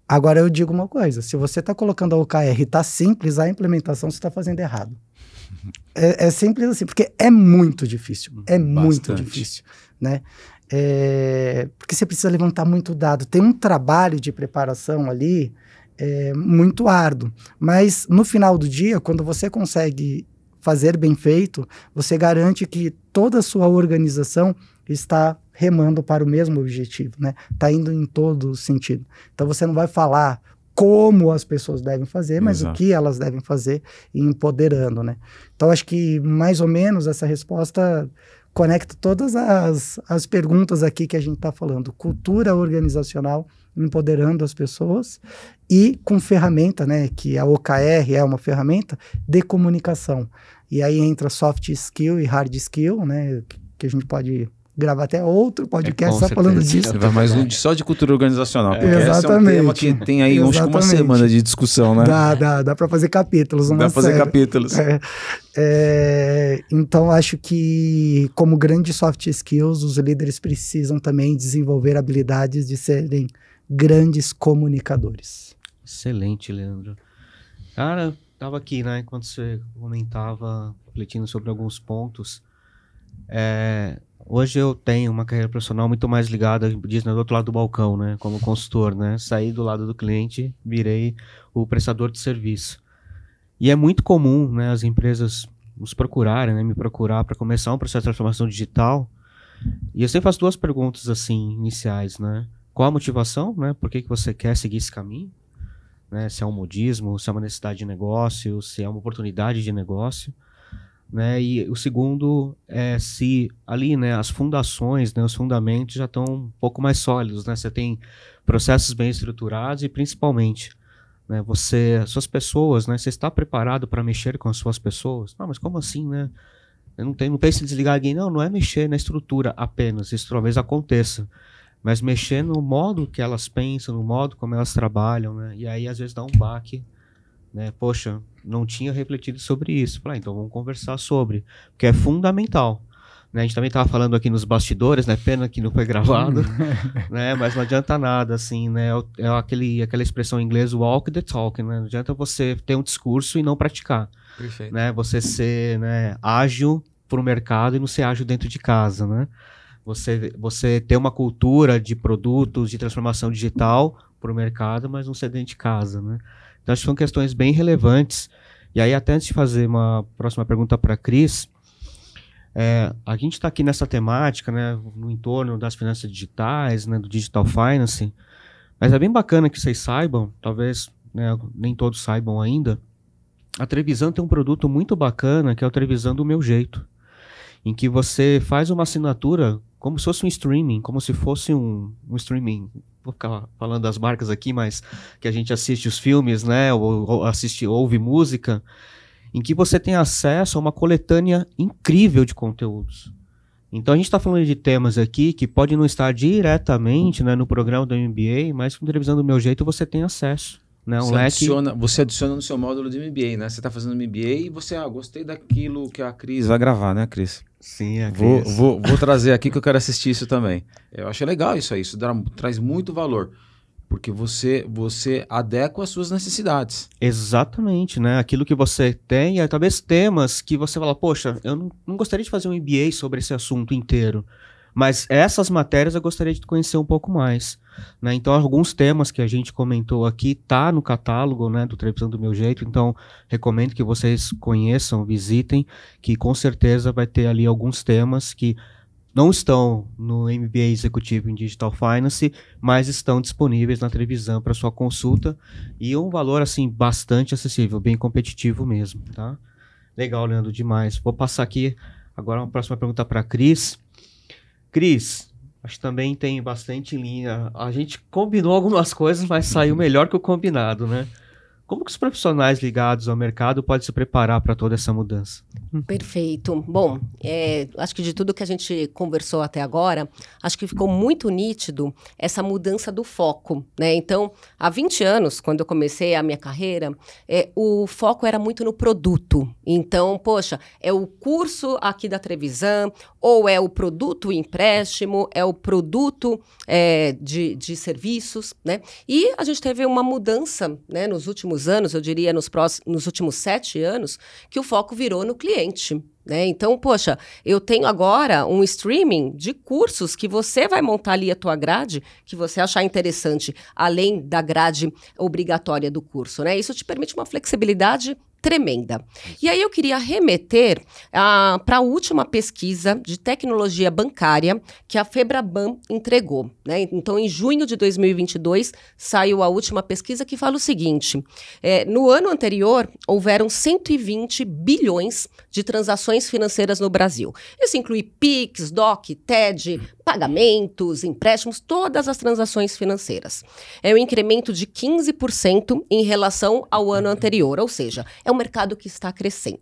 Agora eu digo uma coisa: se você está colocando a OKR e está simples, a implementação você está fazendo errado. É, é, simples assim, porque é muito difícil. É Bastante. muito difícil, né? É, porque você precisa levantar muito dado. Tem um trabalho de preparação ali é, muito árduo. Mas no final do dia, quando você consegue fazer bem feito, você garante que toda a sua organização está remando para o mesmo objetivo, né? Está indo em todo sentido. Então você não vai falar como as pessoas devem fazer, mas Exato. o que elas devem fazer e empoderando, né? Então acho que mais ou menos essa resposta conecta todas as, as perguntas aqui que a gente está falando. Cultura organizacional empoderando as pessoas e com ferramenta, né, que a OKR é uma ferramenta de comunicação. E aí entra soft skill e hard skill, né, que a gente pode gravar até outro podcast é, só falando disso. Vai mais um é. só de cultura organizacional. É. Exatamente. é um tema que tem aí uns uma semana de discussão, né? Dá, dá, dá para fazer capítulos. dá para fazer capítulos. É, é, então, acho que, como grandes soft skills, os líderes precisam também desenvolver habilidades de serem grandes comunicadores. Excelente, Leandro. Cara, estava aqui, né, quando você comentava, refletindo sobre alguns pontos. É, hoje eu tenho uma carreira profissional muito mais ligada, diz, né, do outro lado do balcão, né, como consultor, né? Saí do lado do cliente, virei o prestador de serviço. E é muito comum, né, as empresas nos procurarem, né, me procurar para começar um processo de transformação digital. E eu sempre faço duas perguntas assim iniciais, né? qual a motivação, né? Por que, que você quer seguir esse caminho? Né? Se é um modismo, se é uma necessidade de negócio, se é uma oportunidade de negócio. Né? E o segundo é se ali, né, as fundações, né, os fundamentos já estão um pouco mais sólidos, né? Você tem processos bem estruturados e principalmente, né, você, suas pessoas, né, você está preparado para mexer com as suas pessoas? Não, mas como assim, né? Eu não tem, não pense em desligar alguém, não, não é mexer na estrutura apenas, isso talvez aconteça mas mexer no modo que elas pensam, no modo como elas trabalham, né? E aí às vezes dá um baque, né? Poxa, não tinha refletido sobre isso. Falei, ah, então vamos conversar sobre, porque é fundamental. Né, a gente também estava falando aqui nos bastidores, né? Pena que não foi gravado, né? Mas não adianta nada, assim, né? É, é aquele, aquela expressão em inglês, walk the talk, né? Não adianta você ter um discurso e não praticar. Perfeito. Né? Você ser né, ágil para o mercado e não ser ágil dentro de casa, né? você, você ter uma cultura de produtos, de transformação digital para o mercado, mas não ser dentro de casa. Né? Então, acho que são questões bem relevantes. E aí, até antes de fazer uma próxima pergunta para a Cris, é, a gente está aqui nessa temática, né, no entorno das finanças digitais, né, do digital financing, mas é bem bacana que vocês saibam, talvez né, nem todos saibam ainda, a Trevisan tem um produto muito bacana que é o Trevisan do Meu Jeito, em que você faz uma assinatura como se fosse um streaming, como se fosse um, um streaming. Vou ficar falando das marcas aqui, mas que a gente assiste os filmes, né? Ou, ou assiste, ouve música, em que você tem acesso a uma coletânea incrível de conteúdos. Então a gente está falando de temas aqui que podem não estar diretamente né, no programa do MBA, mas com televisão do meu jeito você tem acesso. Né, você, leque... adiciona, você adiciona no seu módulo de MBA, né? Você está fazendo MBA e você, ah, gostei daquilo que a Cris vai gravar, né, Cris? Sim, a Cris. Vou, vou, vou trazer aqui que eu quero assistir isso também. Eu acho legal isso aí, isso dá, traz muito valor porque você você adequa às suas necessidades. Exatamente, né? Aquilo que você tem, e é, talvez temas que você fala, poxa, eu não, não, gostaria de fazer um MBA sobre esse assunto inteiro, mas essas matérias eu gostaria de conhecer um pouco mais. Né? Então, alguns temas que a gente comentou aqui tá no catálogo né, do Televisão do Meu Jeito, então recomendo que vocês conheçam, visitem, que com certeza vai ter ali alguns temas que não estão no MBA Executivo em Digital Finance, mas estão disponíveis na televisão para sua consulta e um valor assim bastante acessível, bem competitivo mesmo, tá? Legal, Leandro, demais. Vou passar aqui agora uma próxima pergunta para Cris. Cris, Acho que também tem bastante linha. A gente combinou algumas coisas, mas saiu melhor que o combinado, né? Como que os profissionais ligados ao mercado podem se preparar para toda essa mudança? Uhum. Perfeito. Bom, é, acho que de tudo que a gente conversou até agora, acho que ficou muito nítido essa mudança do foco. Né? Então, há 20 anos, quando eu comecei a minha carreira, é, o foco era muito no produto. Então, poxa, é o curso aqui da Trevisan, ou é o produto empréstimo, é o produto é, de, de serviços. Né? E a gente teve uma mudança né, nos últimos últimos anos, eu diria nos, próximos, nos últimos sete anos, que o foco virou no cliente. Né? Então, poxa, eu tenho agora um streaming de cursos que você vai montar ali a tua grade, que você achar interessante, além da grade obrigatória do curso. Né? Isso te permite uma flexibilidade tremenda. E aí eu queria remeter ah, para a última pesquisa de tecnologia bancária que a Febraban entregou. Né? Então, em junho de 2022, saiu a última pesquisa que fala o seguinte: é, no ano anterior, houveram 120 bilhões de transações financeiras no Brasil. Isso inclui PIX, DOC, TED, pagamentos, empréstimos, todas as transações financeiras. É um incremento de 15% em relação ao ano anterior, ou seja, é um mercado que está crescendo.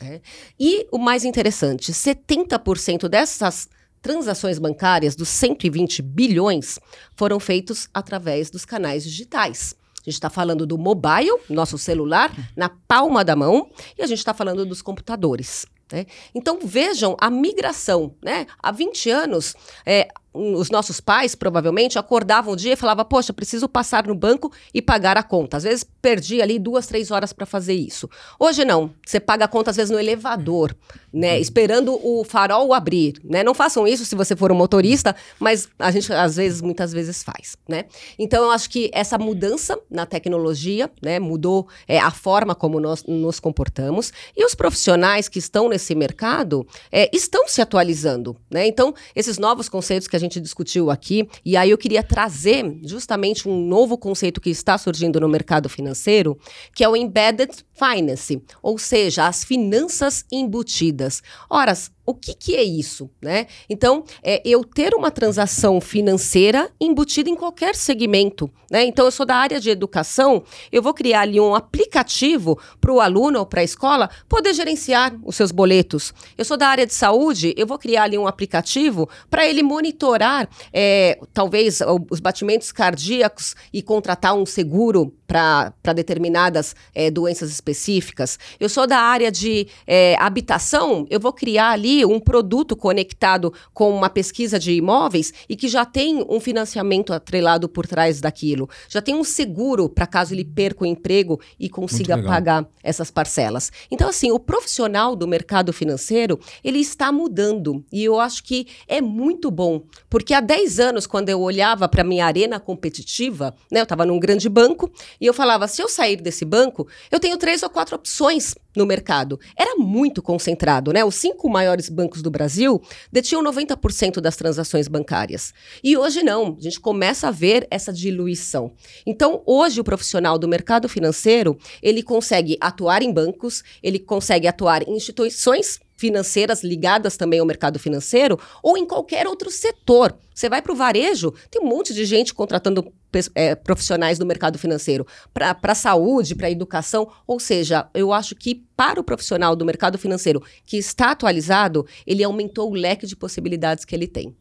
Né? E o mais interessante, 70% dessas transações bancárias dos 120 bilhões foram feitos através dos canais digitais. A gente está falando do mobile, nosso celular, na palma da mão, e a gente está falando dos computadores. Né? Então vejam a migração. Né? Há 20 anos, é, os nossos pais, provavelmente, acordavam um dia e falavam: Poxa, preciso passar no banco e pagar a conta. Às vezes perdi ali duas, três horas para fazer isso. Hoje não. Você paga a conta, às vezes, no elevador, né? Uhum. Esperando o farol abrir. Né? Não façam isso se você for um motorista, mas a gente, às vezes, muitas vezes faz. Né? Então, eu acho que essa mudança na tecnologia né? mudou é, a forma como nós nos comportamos. E os profissionais que estão nesse mercado é, estão se atualizando. Né? Então, esses novos conceitos que a gente discutiu aqui. E aí eu queria trazer justamente um novo conceito que está surgindo no mercado financeiro, que é o embedded finance, ou seja, as finanças embutidas. Ora, o que, que é isso? Né? Então, é eu ter uma transação financeira embutida em qualquer segmento. Né? Então, eu sou da área de educação, eu vou criar ali um aplicativo para o aluno ou para a escola poder gerenciar os seus boletos. Eu sou da área de saúde, eu vou criar ali um aplicativo para ele monitorar, é, talvez, os batimentos cardíacos e contratar um seguro para determinadas é, doenças específicas específicas, eu sou da área de é, habitação, eu vou criar ali um produto conectado com uma pesquisa de imóveis e que já tem um financiamento atrelado por trás daquilo, já tem um seguro para caso ele perca o emprego e consiga pagar essas parcelas. Então, assim, o profissional do mercado financeiro, ele está mudando e eu acho que é muito bom, porque há 10 anos, quando eu olhava para minha arena competitiva, né, eu estava num grande banco e eu falava, se eu sair desse banco, eu tenho três três ou quatro opções no mercado. Era muito concentrado, né? Os cinco maiores bancos do Brasil detinham 90% das transações bancárias. E hoje não, a gente começa a ver essa diluição. Então, hoje o profissional do mercado financeiro, ele consegue atuar em bancos, ele consegue atuar em instituições financeiras ligadas também ao mercado financeiro ou em qualquer outro setor. Você vai para o varejo, tem um monte de gente contratando é, profissionais do mercado financeiro para a saúde, para a educação. Ou seja, eu acho que para o profissional do mercado financeiro que está atualizado, ele aumentou o leque de possibilidades que ele tem.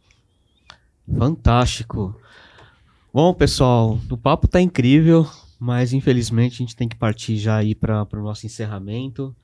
Fantástico. Bom, pessoal, o papo está incrível, mas infelizmente a gente tem que partir já aí para o nosso encerramento.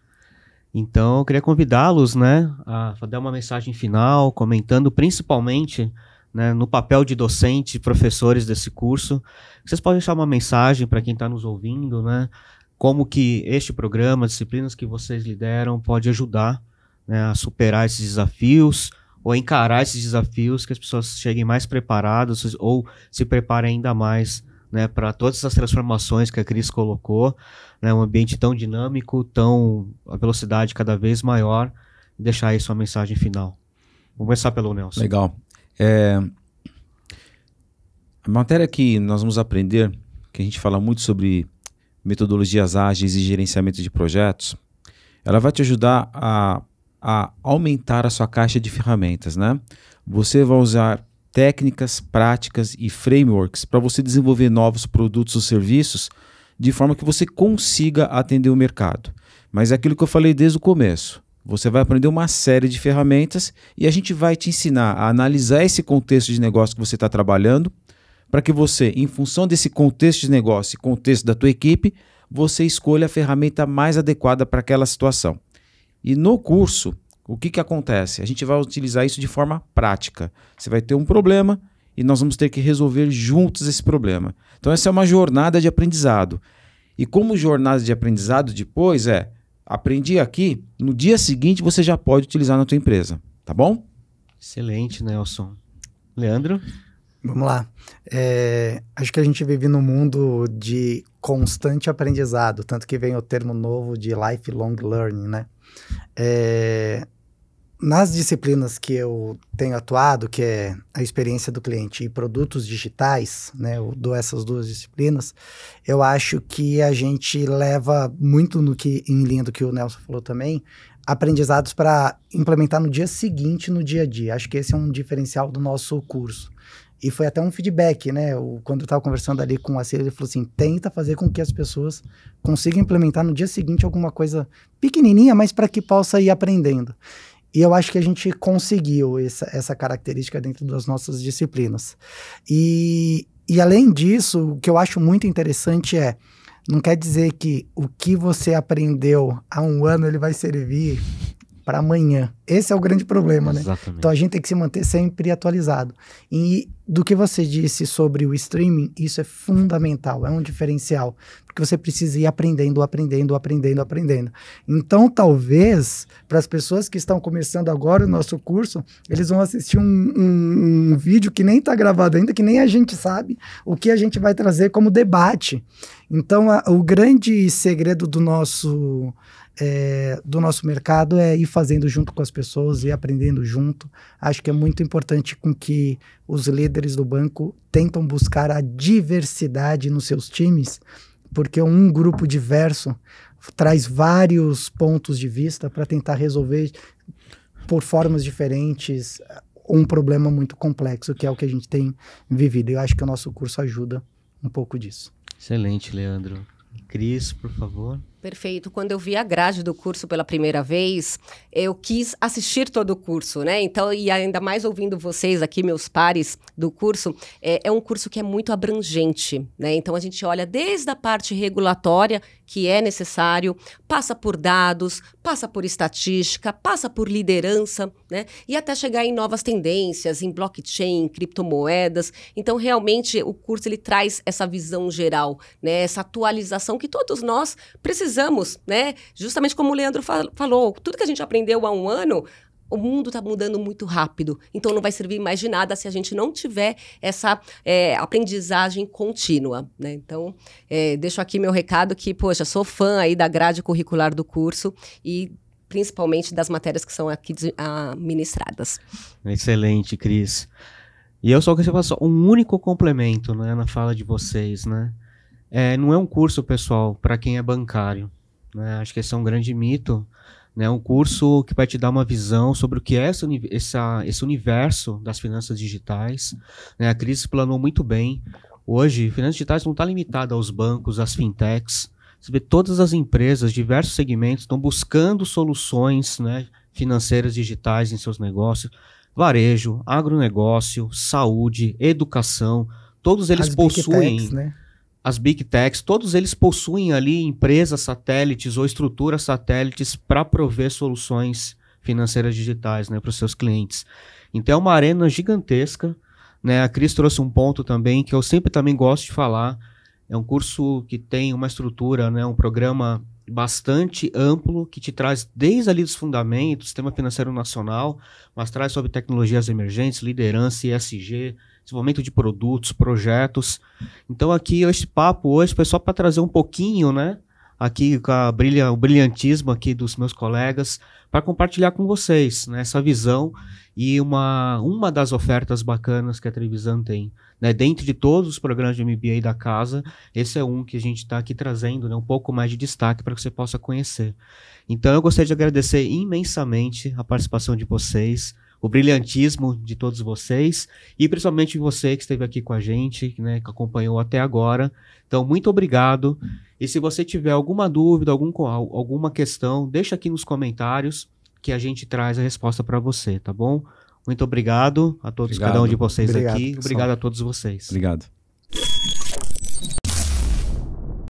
Então, eu queria convidá-los, né, a dar uma mensagem final, comentando principalmente né, no papel de docente, professores desse curso. Vocês podem deixar uma mensagem para quem está nos ouvindo, né? Como que este programa, disciplinas que vocês lideram, pode ajudar né, a superar esses desafios ou encarar esses desafios, que as pessoas cheguem mais preparadas ou se preparem ainda mais né, para todas essas transformações que a Cris colocou, né, um ambiente tão dinâmico, tão a velocidade cada vez maior, deixar aí sua mensagem final. Vou começar pelo Nelson. Legal. É, a matéria que nós vamos aprender, que a gente fala muito sobre metodologias ágeis e gerenciamento de projetos, ela vai te ajudar a, a aumentar a sua caixa de ferramentas, né? Você vai usar técnicas, práticas e frameworks para você desenvolver novos produtos ou serviços de forma que você consiga atender o mercado. Mas é aquilo que eu falei desde o começo. Você vai aprender uma série de ferramentas e a gente vai te ensinar a analisar esse contexto de negócio que você está trabalhando, para que você, em função desse contexto de negócio e contexto da tua equipe, você escolha a ferramenta mais adequada para aquela situação. E no curso, o que, que acontece? A gente vai utilizar isso de forma prática. Você vai ter um problema e nós vamos ter que resolver juntos esse problema. Então, essa é uma jornada de aprendizado. E como jornada de aprendizado, depois é aprendi aqui, no dia seguinte você já pode utilizar na tua empresa, tá bom? Excelente, Nelson. Leandro? Vamos lá. É, acho que a gente vive num mundo de constante aprendizado, tanto que vem o termo novo de lifelong learning, né? É, nas disciplinas que eu tenho atuado, que é a experiência do cliente e produtos digitais, né, eu dou essas duas disciplinas, eu acho que a gente leva muito no que em linha do que o Nelson falou também, aprendizados para implementar no dia seguinte, no dia a dia. Acho que esse é um diferencial do nosso curso. E foi até um feedback, né? O, quando eu estava conversando ali com a Cília, ele falou assim: tenta fazer com que as pessoas consigam implementar no dia seguinte alguma coisa pequenininha, mas para que possa ir aprendendo. E eu acho que a gente conseguiu essa, essa característica dentro das nossas disciplinas. E, e além disso, o que eu acho muito interessante é não quer dizer que o que você aprendeu há um ano ele vai servir para amanhã. Esse é o grande problema, né? Então a gente tem que se manter sempre atualizado. E do que você disse sobre o streaming, isso é fundamental, é um diferencial, porque você precisa ir aprendendo, aprendendo, aprendendo, aprendendo. Então talvez para as pessoas que estão começando agora o nosso curso, eles vão assistir um, um, um vídeo que nem está gravado ainda, que nem a gente sabe o que a gente vai trazer como debate. Então a, o grande segredo do nosso é, do nosso mercado é ir fazendo junto com as pessoas e aprendendo junto. Acho que é muito importante com que os líderes do banco tentam buscar a diversidade nos seus times, porque um grupo diverso traz vários pontos de vista para tentar resolver por formas diferentes um problema muito complexo, que é o que a gente tem vivido. Eu acho que o nosso curso ajuda um pouco disso. Excelente, Leandro. Cris, por favor. Perfeito. Quando eu vi a grade do curso pela primeira vez, eu quis assistir todo o curso, né? Então, e ainda mais ouvindo vocês aqui, meus pares do curso, é, é um curso que é muito abrangente, né? Então, a gente olha desde a parte regulatória, que é necessário, passa por dados, passa por estatística, passa por liderança, né? E até chegar em novas tendências, em blockchain, em criptomoedas. Então, realmente, o curso ele traz essa visão geral, né? Essa atualização que todos nós precisamos, né? Justamente como o Leandro fal falou, tudo que a gente aprendeu há um ano, o mundo está mudando muito rápido, então não vai servir mais de nada se a gente não tiver essa é, aprendizagem contínua, né? Então, é, deixo aqui meu recado que, poxa, sou fã aí da grade curricular do curso e principalmente das matérias que são aqui ministradas. Excelente, Cris. E eu só queria fazer um único complemento né, na fala de vocês, né? É, não é um curso, pessoal, para quem é bancário. Né? Acho que esse é um grande mito. Né? Um curso que vai te dar uma visão sobre o que é esse, essa, esse universo das finanças digitais. Né? A Cris planou muito bem. Hoje, finanças digitais não está limitada aos bancos, às fintechs. Você vê todas as empresas, diversos segmentos, estão buscando soluções né, financeiras digitais em seus negócios. Varejo, agronegócio, saúde, educação, todos eles as possuem. Big techs, né? As big techs, todos eles possuem ali empresas satélites ou estruturas satélites para prover soluções financeiras digitais né, para os seus clientes. Então é uma arena gigantesca. Né? A Cris trouxe um ponto também que eu sempre também gosto de falar é um curso que tem uma estrutura, né, um programa bastante amplo que te traz desde ali dos fundamentos, sistema financeiro nacional, mas traz sobre tecnologias emergentes, liderança, ESG, desenvolvimento de produtos, projetos. Então aqui esse papo hoje foi só para trazer um pouquinho, né? Aqui com brilha, o brilhantismo aqui dos meus colegas para compartilhar com vocês né, essa visão e uma, uma das ofertas bacanas que a Trevisan tem né? Dentro de todos os programas de MBA da casa, esse é um que a gente está aqui trazendo né? um pouco mais de destaque para que você possa conhecer. Então, eu gostaria de agradecer imensamente a participação de vocês, o brilhantismo de todos vocês e principalmente você que esteve aqui com a gente, né, que acompanhou até agora. Então, muito obrigado. E se você tiver alguma dúvida, algum, alguma questão, deixa aqui nos comentários que a gente traz a resposta para você, tá bom? Muito obrigado a todos, obrigado. cada um de vocês obrigado, aqui. Obrigado a todos vocês. Obrigado.